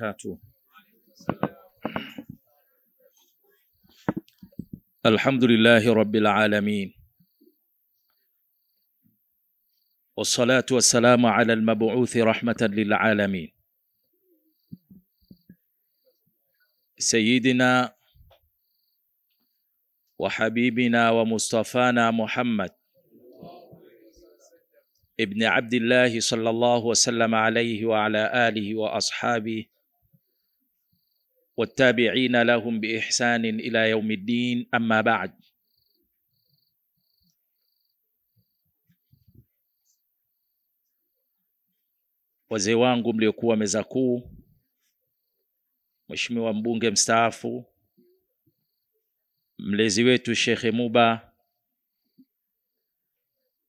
وبركاته الحمد لله رب العالمين والصلاة والسلام على المبعوث رحمة للعالمين سيدنا وحبيبنا ومصطفانا محمد ابن عبد الله صلى الله وسلم عليه وعلى آله وأصحابه والتابعين لهم biihsanin ila يوم ddin, أما ba'd. Wazee wangu mliokuwa meza kuu, Mheshimiwa mbunge mstaafu, mlezi wetu Shekhe Muba,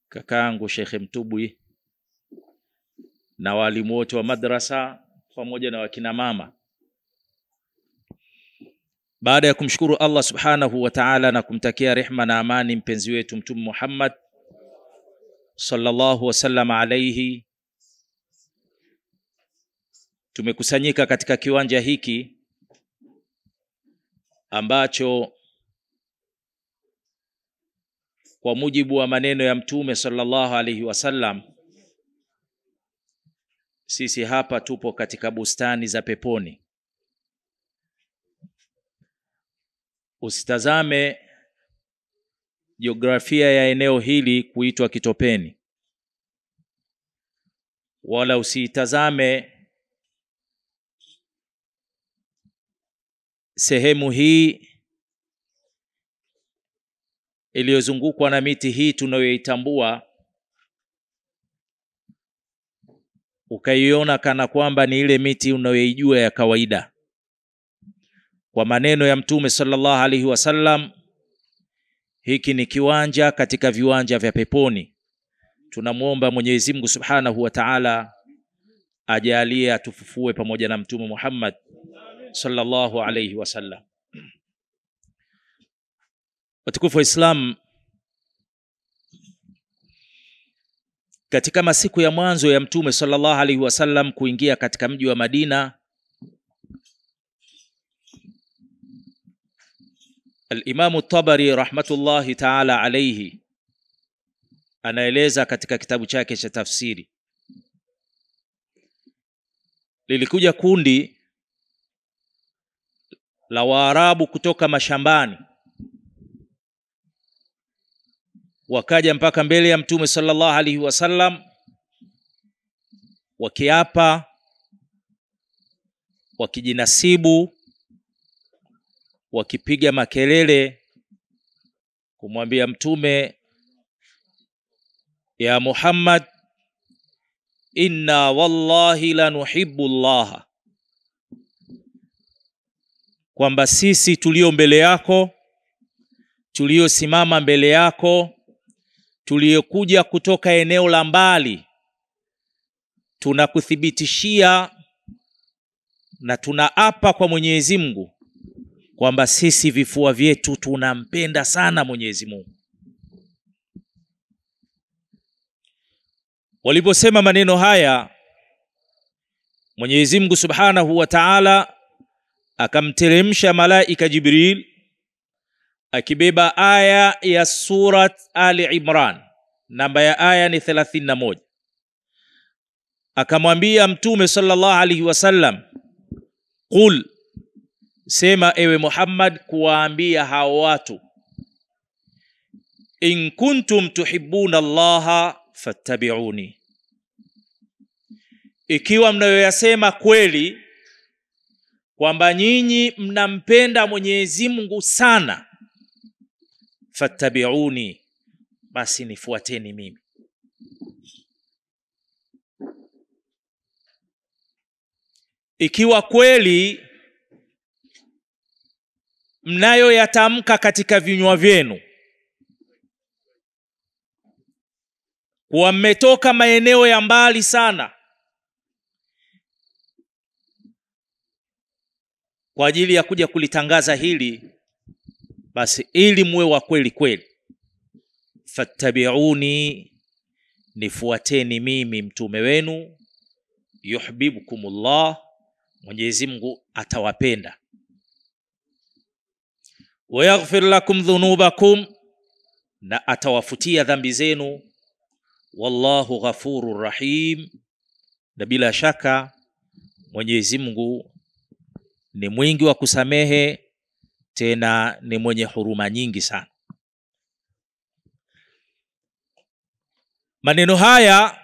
kakaangu Shekhe Mtubwi na waalimu wote wa madrasa pamoja na wakinamama baada ya kumshukuru Allah subhanahu wa ta'ala na kumtakia rehma na amani mpenzi wetu Mtume Muhammad sallallahu wasallama alaihi, tumekusanyika katika kiwanja hiki ambacho kwa mujibu wa maneno ya Mtume sallallahu alaihi wasallam, sisi hapa tupo katika bustani za peponi. Usitazame jiografia ya eneo hili kuitwa kitopeni, wala usiitazame sehemu hii iliyozungukwa na miti hii tunayoitambua ukaiona kana kwamba ni ile miti unayoijua ya kawaida. Kwa maneno ya Mtume sallallahu alaihi wasallam, hiki ni kiwanja katika viwanja vya peponi. Tunamwomba Mwenyezi Mungu subhanahu wa taala ajalie atufufue pamoja na Mtume Muhammad sallallahu alaihi wasallam. Watukufu wa Islam, katika masiku ya mwanzo ya Mtume sallallahu alaihi wasallam kuingia katika mji wa Madina Alimamu Tabari rahmatullahi taala alaihi anaeleza katika kitabu chake cha tafsiri, lilikuja kundi la Waarabu kutoka mashambani wakaja mpaka mbele ya Mtume sallallahu alaihi wasallam wakiapa, wakijinasibu wakipiga makelele kumwambia Mtume, ya Muhammad, inna wallahi lanuhibbu llaha, kwamba sisi tulio mbele yako tuliosimama mbele yako tuliokuja kutoka eneo la mbali tunakuthibitishia na tunaapa kwa Mwenyezi Mungu kwamba sisi vifua vyetu tunampenda sana Mwenyezi Mungu. Waliposema maneno haya, Mwenyezi Mungu Subhanahu wa Ta'ala akamteremsha malaika Jibril akibeba aya ya Surat Ali Imran, namba ya aya ni 31, akamwambia Mtume sallallahu alaihi wasallam, qul Sema ewe Muhammad, kuwaambia hao watu, in kuntum tuhibbuna Allaha fattabi'uni, ikiwa mnayoyasema kweli kwamba nyinyi mnampenda Mwenyezi Mungu sana, fattabi'uni, basi nifuateni mimi. Ikiwa kweli mnayoyatamka katika vinywa vyenu kuwa mmetoka maeneo ya mbali sana kwa ajili ya kuja kulitangaza hili basi ili muwe wa kweli kweli fattabiuni nifuateni mimi mtume wenu yuhibbukumullah mwenyezi mungu atawapenda wayaghfir lakum dhunubakum, na atawafutia dhambi zenu. Wallahu ghafurur rahim, na bila shaka Mwenyezi Mungu ni mwingi wa kusamehe tena ni mwenye huruma nyingi sana. Maneno haya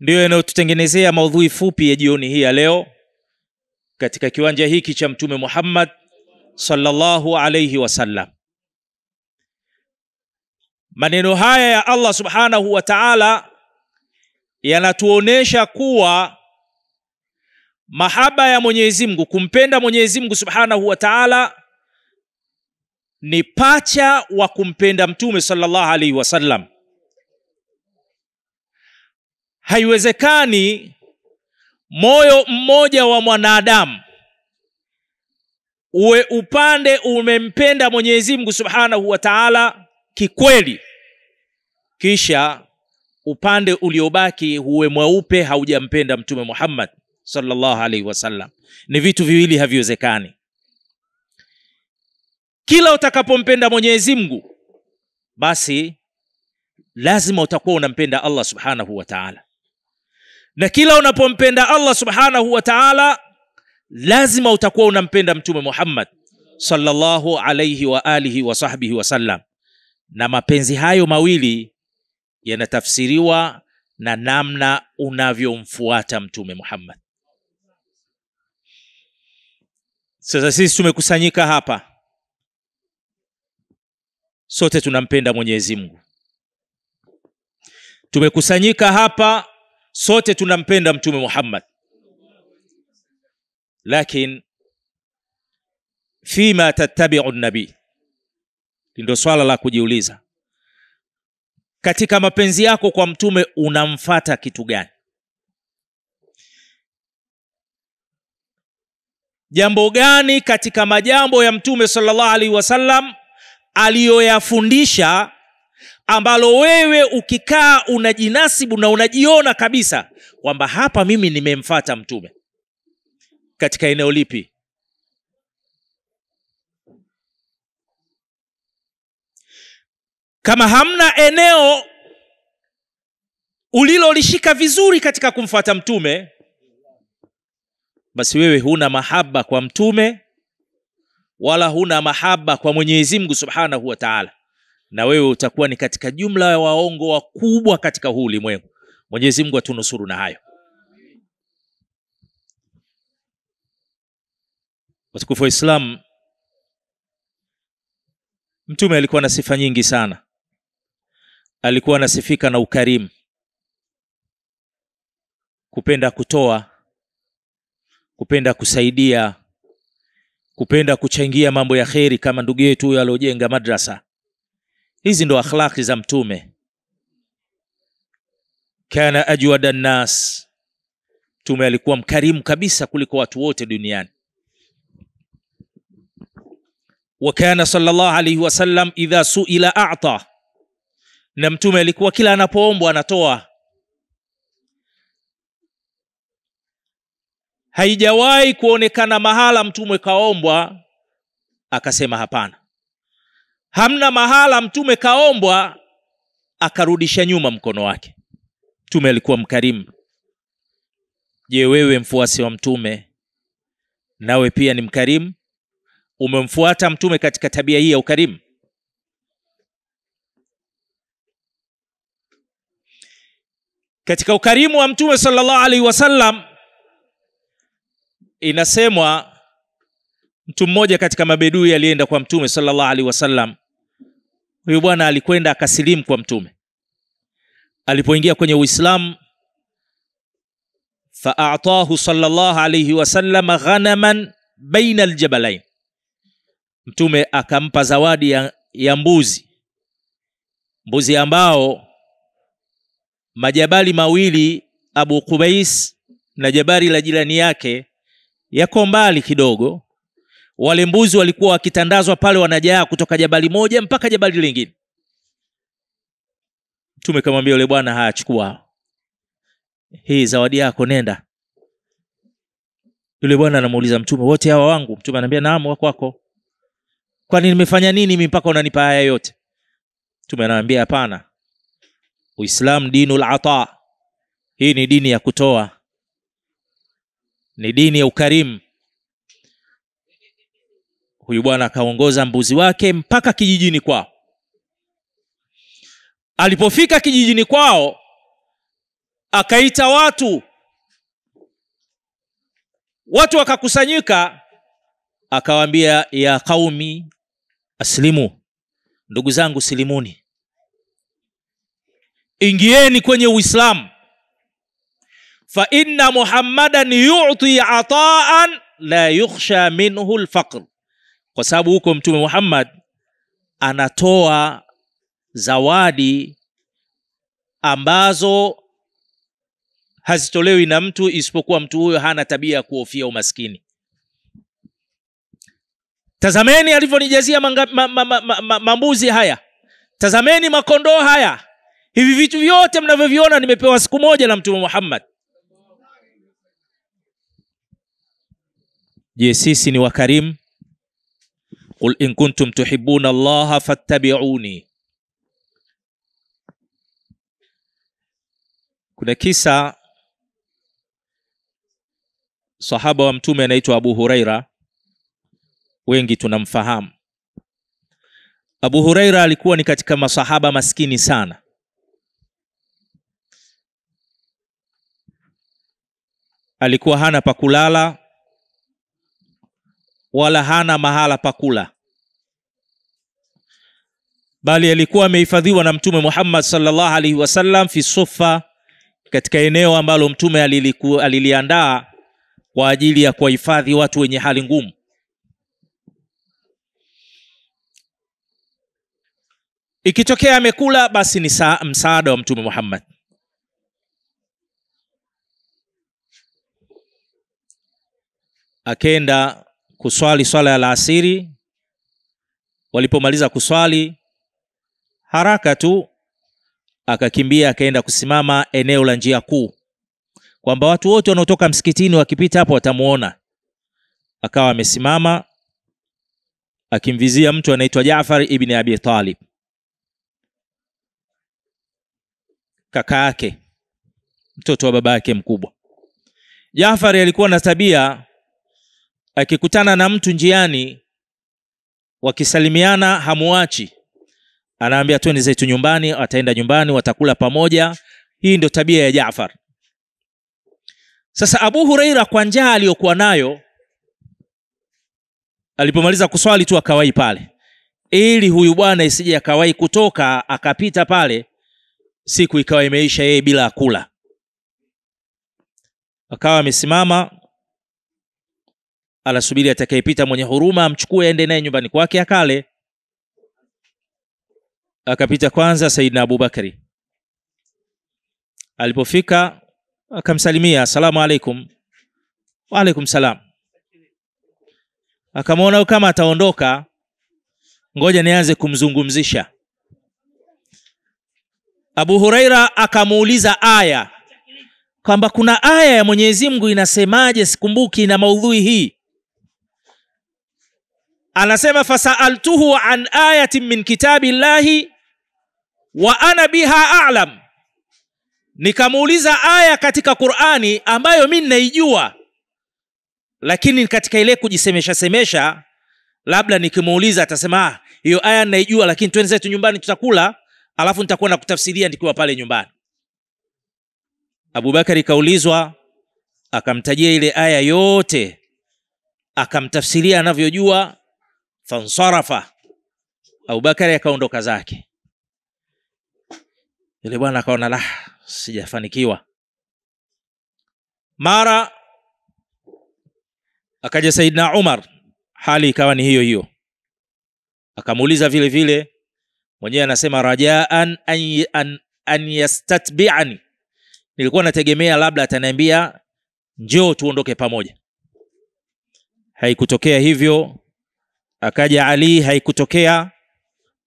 ndiyo yanayotutengenezea maudhui fupi ya jioni hii ya leo katika kiwanja hiki cha Mtume Muhammad sallallahu alayhi wasallam. Maneno haya ya Allah subhanahu wa ta'ala yanatuonesha kuwa mahaba ya Mwenyezi Mungu, kumpenda Mwenyezi Mungu subhanahu wa ta'ala ni pacha wa kumpenda Mtume sallallahu alaihi wasallam. Haiwezekani moyo mmoja wa mwanadamu uwe upande umempenda mwenyezi mungu subhanahu wa taala kikweli kisha upande uliobaki huwe mweupe haujampenda mtume muhammad salllahu alaihi wasallam ni vitu viwili haviwezekani kila utakapompenda mwenyezi mungu basi lazima utakuwa unampenda allah subhanahu wa taala na kila unapompenda allah subhanahu wa taala lazima utakuwa unampenda Mtume Muhammad sallallahu alaihi wa alihi wa sahbihi wasallam, na mapenzi hayo mawili yanatafsiriwa na namna unavyomfuata Mtume Muhammad. Sasa sisi tumekusanyika hapa sote tunampenda Mwenyezi Mungu, tumekusanyika hapa sote tunampenda Mtume Muhammad lakin fima tattabiu nabii, ndio swala la kujiuliza. Katika mapenzi yako kwa mtume unamfata kitu gani? Jambo gani katika majambo ya mtume sallallahu alaihi wasallam aliyoyafundisha ambalo wewe ukikaa unajinasibu na unajiona kabisa kwamba hapa mimi nimemfata mtume katika eneo lipi kama hamna eneo ulilolishika vizuri katika kumfuata mtume basi wewe huna mahaba kwa mtume wala huna mahaba kwa mwenyezi mungu subhanahu wa taala na wewe utakuwa ni katika jumla ya waongo wakubwa katika huu ulimwengu mwenyezi mungu atunusuru na hayo Watukufu wa Islam, Mtume alikuwa na sifa nyingi sana. Alikuwa anasifika na ukarimu, kupenda kutoa, kupenda kusaidia, kupenda kuchangia mambo ya kheri, kama ndugu yetu huyo aliojenga madrasa. Hizi ndo akhlaki za Mtume. Kana ajwada nnas, Mtume alikuwa mkarimu kabisa kuliko watu wote duniani wa kana sallallahu alaihi wasallam idha suila ata, na mtume alikuwa kila anapoombwa anatoa. Haijawahi kuonekana mahala mtume kaombwa akasema hapana. Hamna mahala mtume kaombwa akarudisha nyuma mkono wake. Mtume alikuwa mkarimu. Je, wewe mfuasi wa mtume nawe pia ni mkarimu? umemfuata mtume katika tabia hii ya ukarimu katika ukarimu wa mtume sallallahu alaihi wasallam inasemwa mtu mmoja katika mabedui alienda kwa mtume sallallahu alaihi wasallam huyu bwana alikwenda akasilimu kwa mtume alipoingia kwenye uislamu faatahu sallallahu alaihi wasallam ghanaman baina aljabalain Mtume akampa zawadi ya, ya mbuzi, mbuzi ambao majabali mawili Abu Kubais na jabali la jirani yake yako mbali kidogo. Wale mbuzi walikuwa wakitandazwa pale, wanajaa kutoka jabali moja mpaka jabali lingine. Mtume kamwambia yule bwana, haya, hii zawadi yako, nenda. Yule bwana anamuuliza Mtume, wote hawa wangu? Mtume anaambia naam, wako wako kwani nimefanya nini mimi mpaka unanipa haya yote mtume anawaambia hapana uislamu dinul ata hii ni dini ya kutoa ni dini ya ukarimu huyu bwana akaongoza mbuzi wake mpaka kijijini kwao alipofika kijijini kwao akaita watu watu wakakusanyika akawaambia ya qaumi Aslimu, ndugu zangu, silimuni, ingieni kwenye Uislamu. Fa inna Muhammadan yu'ti ataan la yukhsha minhu lfaqr, kwa sababu huko Mtume Muhammad anatoa zawadi ambazo hazitolewi na mtu isipokuwa mtu huyo hana tabia ya kuhofia umaskini tazameni alivyonijazia mambuzi ma, ma, ma, ma, haya tazameni makondoo haya hivi vitu vyote mnavyoviona nimepewa siku moja na mtume muhammad je sisi ni wakarimu qul in kuntum tuhibuna llaha fattabiuni kuna kisa sahaba wa mtume anaitwa abu huraira wengi tunamfahamu. Abu Huraira alikuwa ni katika masahaba maskini sana. Alikuwa hana pa kulala wala hana mahala pa kula, bali alikuwa amehifadhiwa na Mtume Muhammad sallallahu alaihi wasallam fi sufa, katika eneo ambalo Mtume aliliandaa kwa ajili ya kuwahifadhi watu wenye hali ngumu. ikitokea amekula basi ni msaada wa mtume muhammad akenda kuswali swala ya laasiri walipomaliza kuswali haraka tu akakimbia akaenda kusimama eneo la njia kuu kwamba watu wote wanaotoka msikitini wakipita hapo watamuona akawa amesimama akimvizia mtu anaitwa jafar ibni abi talib kaka yake mtoto wa baba yake mkubwa jafari alikuwa na tabia akikutana na mtu njiani wakisalimiana hamuachi anaambia twende zetu nyumbani ataenda nyumbani watakula pamoja hii ndio tabia ya jafar sasa abu hureira kwa njaa aliyokuwa nayo alipomaliza kuswali tu akawai pale ili huyu bwana isije akawai kutoka akapita pale siku ikawa imeisha yeye bila kula, akawa amesimama anasubiri atakayepita mwenye huruma amchukue aende naye nyumbani kwake akale. Akapita kwanza saidna Abubakari, alipofika akamsalimia, asalamu alaikum. Waalaikum salam. Akamwona kama ataondoka, ngoja nianze kumzungumzisha abu huraira akamuuliza aya kwamba kuna aya ya mwenyezi mungu inasemaje sikumbuki na maudhui hii anasema fasaltuhu an ayatin min kitabi llahi wa ana biha alam nikamuuliza aya katika qurani ambayo mi ninaijua lakini katika ile kujisemesha semesha labda nikimuuliza atasema ah, hiyo aya ninaijua lakini twende zetu nyumbani tutakula alafu nitakuwa kutafsiria nikiwa pale nyumbani. Abubakari kaulizwa, akamtajia ile aya yote, akamtafsiria anavyojua. Fansarafa, Abubakari akaondoka zake. Yule bwana akaona la, sijafanikiwa. Mara akaja Saidna Umar, hali ikawa ni hiyo hiyo, akamuuliza vile vile mwenyewe anasema rajaan an, an, an yastatbiani, nilikuwa nategemea labda ataniambia njoo tuondoke pamoja. Haikutokea hivyo, akaja Ali, haikutokea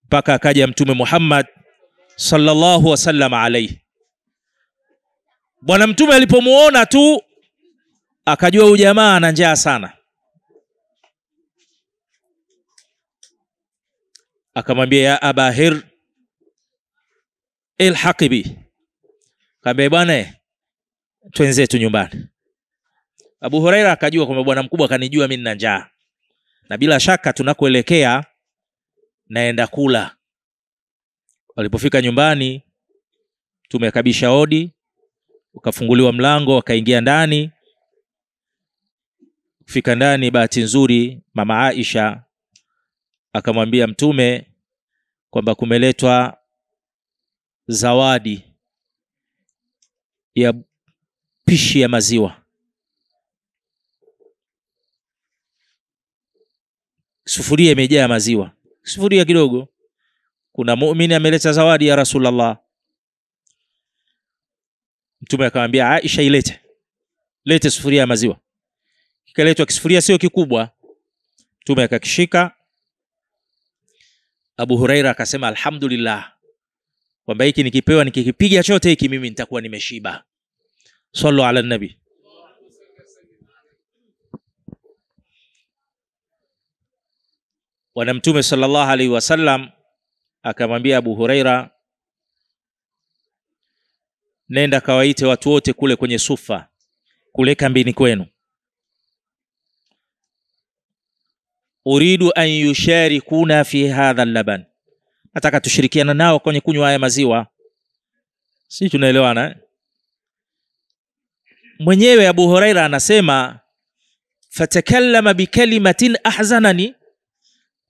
mpaka akaja Mtume Muhammad salllahu wasallam alaihi. Bwana Mtume alipomuona tu akajua huyu jamaa ana njaa sana, akamwambia ya abahir ilhaqibi kambe bwana twenzetu nyumbani abu huraira akajua kwamba bwana mkubwa akanijua mi nina njaa na bila shaka tunakoelekea naenda kula walipofika nyumbani tumekabisha odi ukafunguliwa mlango wakaingia ndani kufika ndani bahati nzuri mama aisha akamwambia Mtume kwamba kumeletwa zawadi ya pishi ya maziwa, sufuria imejaa maziwa, sufuria kidogo. Kuna muumini ameleta zawadi ya Rasulullah. Mtume akamwambia Aisha, ilete lete sufuria ya maziwa. Kikaletwa kisufuria sio kikubwa, Mtume akakishika Abu Huraira akasema alhamdulillah, kwamba hiki nikipewa nikikipiga chote hiki mimi nitakuwa nimeshiba. Sallu ala nabi. Bwana Mtume sallallahu alaihi wasallam akamwambia Abu Huraira, nenda kawaite watu wote kule kwenye sufa kule kambini kwenu uridu an yusharikuna fi hadha laban, nataka tushirikiana nao kwenye kunywa haya maziwa. Si tunaelewana eh? Mwenyewe Abu Huraira anasema fatakallama bikalimatin ahzanani,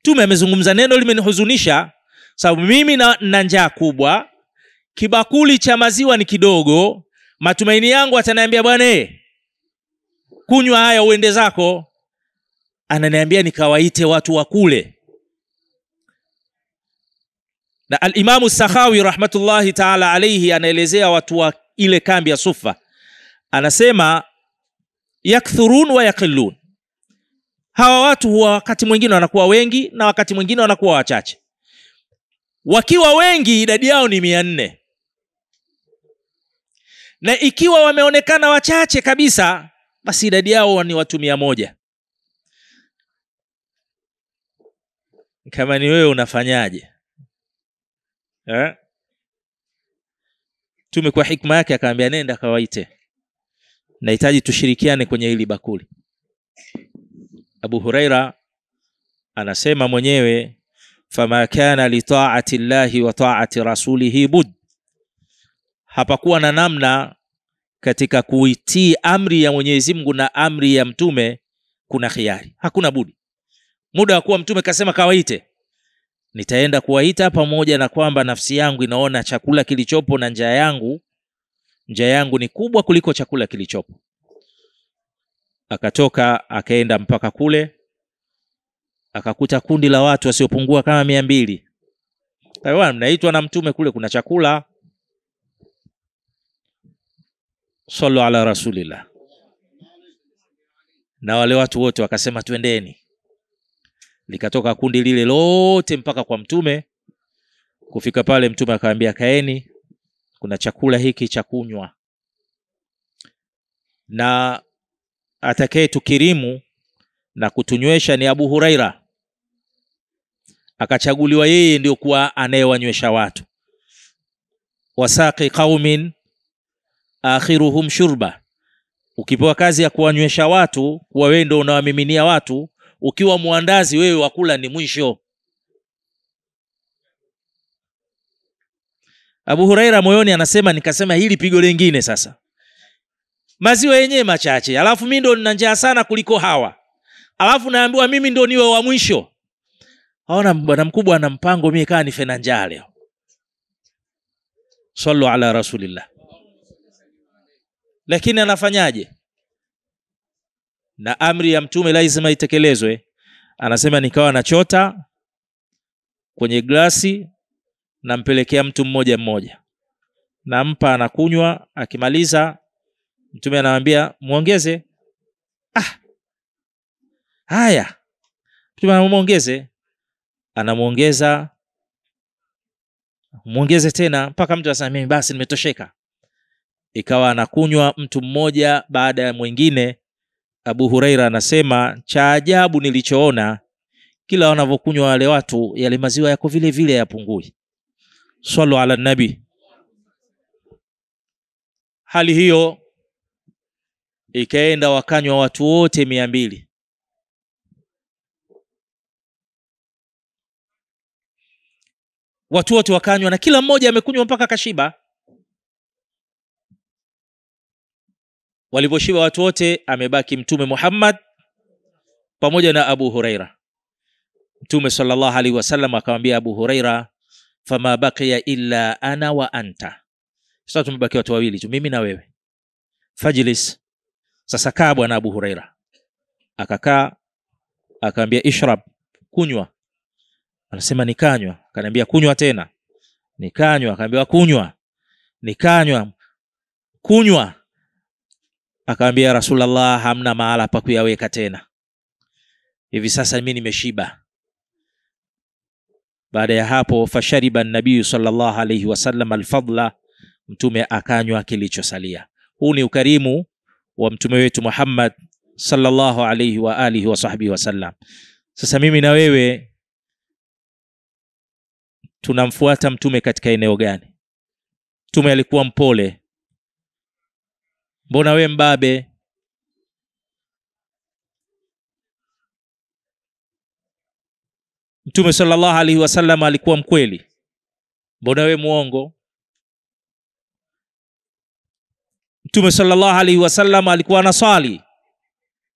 tume amezungumza neno limenihuzunisha, sababu mimi na, na njaa kubwa, kibakuli cha maziwa ni kidogo, matumaini yangu ataniambia bwana, eh, kunywa haya uende zako ananiambia nikawaite watu wa kule na alimamu sakhawi rahmatullahi taala alaihi anaelezea watu wa ile kambi ya sufa anasema yakthurun wa yaqillun hawa watu huwa wakati mwingine wanakuwa wengi na wakati mwingine wanakuwa wachache wakiwa wengi idadi yao ni mia nne na ikiwa wameonekana wachache kabisa basi idadi yao ni watu mia moja kama ni wewe unafanyaje eh? tume kwa hikma yake akaambia nenda kawaite nahitaji tushirikiane kwenye hili bakuli abu huraira anasema mwenyewe fama kana litaati llahi wa taati rasulihi bud hapakuwa na namna katika kuitii amri ya mwenyezi mungu na amri ya mtume kuna khiari hakuna budi muda wa kuwa mtume kasema kawaite nitaenda kuwaita pamoja na kwamba nafsi yangu inaona chakula kilichopo na njaa yangu njaa yangu ni kubwa kuliko chakula kilichopo akatoka akaenda mpaka kule akakuta kundi la watu wasiopungua kama mia mbili mnaitwa na mtume kule kuna chakula sallu ala rasulillah na wale watu wote wakasema twendeni Likatoka kundi lile lote mpaka kwa mtume. Kufika pale, mtume akawambia kaeni, kuna chakula hiki cha kunywa, na atakaye tukirimu na kutunywesha ni Abu Huraira, akachaguliwa yeye ndio kuwa anayewanywesha watu. Wasaqi qaumin akhiruhum shurba, ukipewa kazi ya kuwanywesha watu, kuwa wewe ndio unawamiminia watu, ukiwa mwandazi wewe wakula ni mwisho. Abu Huraira moyoni anasema, nikasema hili pigo lingine sasa, maziwa yenyewe machache, alafu mi ndo nina njaa sana kuliko hawa, alafu naambiwa mimi ndo niwe wa mwisho. Aona bwana mkubwa ana mpango, mie kaa nife njaa leo. Sallu ala rasulillah. Lakini anafanyaje? na amri ya mtume lazima itekelezwe. Anasema nikawa nachota kwenye glasi, nampelekea mtu mmoja mmoja, nampa anakunywa. Akimaliza mtume anamwambia muongeze. Ah, haya, mtume anamuongeze, anamuongeza mwongeze tena mpaka mtu anasema mimi basi nimetosheka. Ikawa anakunywa mtu mmoja baada ya mwingine Abu Huraira anasema cha ajabu nilichoona, kila wanavyokunywa wale watu, yale maziwa yako vile vile yapungui. Swalla ala nabi. Hali hiyo ikaenda wakanywa watu wote mia mbili. Watu wote wakanywa, na kila mmoja amekunywa mpaka kashiba. walivyoshiba watu wote, amebaki Mtume Muhammad pamoja na Abu Huraira. Mtume sallallahu alaihi wasallam akamwambia Abu Huraira, fama baqiya illa ana wa anta, sasa tumebaki watu wawili tu, mimi na wewe, fajlis, sasa kaa bwana Abu Huraira. Akakaa akaambia, ishrab, kunywa. Anasema nikanywa. Akaniambia kunywa tena, nikanywa. Akaniambia kunywa, nikanywa, kunywa Akamwambia Rasulullah, hamna mahala pa kuyaweka tena, hivi sasa mimi nimeshiba. Baada ya hapo, fashariba nabiyu sallallahu alayhi wasallam alfadla, mtume akanywa kilichosalia. Huu ni ukarimu wa mtume wetu Muhammad sallallahu alayhi wa alihi wa sahbihi wasallam. Sasa mimi na wewe tunamfuata mtume katika eneo gani? Mtume alikuwa mpole mbona we mbabe mtume salllahu alaihi wasallam alikuwa mkweli mbona we mwongo mtume salllahu alaihi wasallam alikuwa anaswali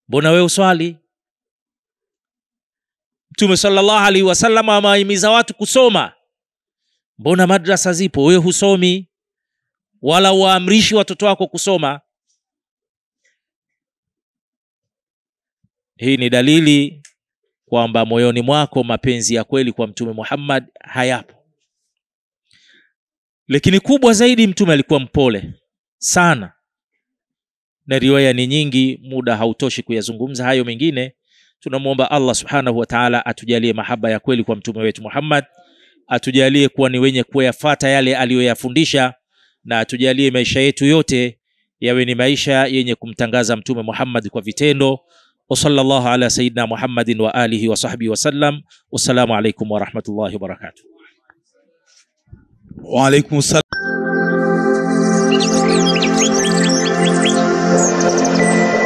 mbona we uswali mtume salllahu alaihi wasallam amewahimiza watu kusoma mbona madrasa zipo we husomi wala waamrishi watoto wako kusoma Hii ni dalili kwamba moyoni mwako mapenzi ya kweli kwa Mtume Muhammad hayapo. Lakini kubwa zaidi, Mtume alikuwa mpole sana, na riwaya ni nyingi, muda hautoshi kuyazungumza hayo. Mengine tunamwomba Allah subhanahu wa taala atujalie mahaba ya kweli kwa mtume wetu Muhammad, atujalie kuwa ni wenye kuyafata yale aliyoyafundisha, na atujalie maisha yetu yote yawe ni maisha yenye kumtangaza Mtume Muhammad kwa vitendo. وصلى الله على سيدنا محمد وآله وصحبه وسلم والسلام عليكم ورحمة الله وبركاته وعليكم السلام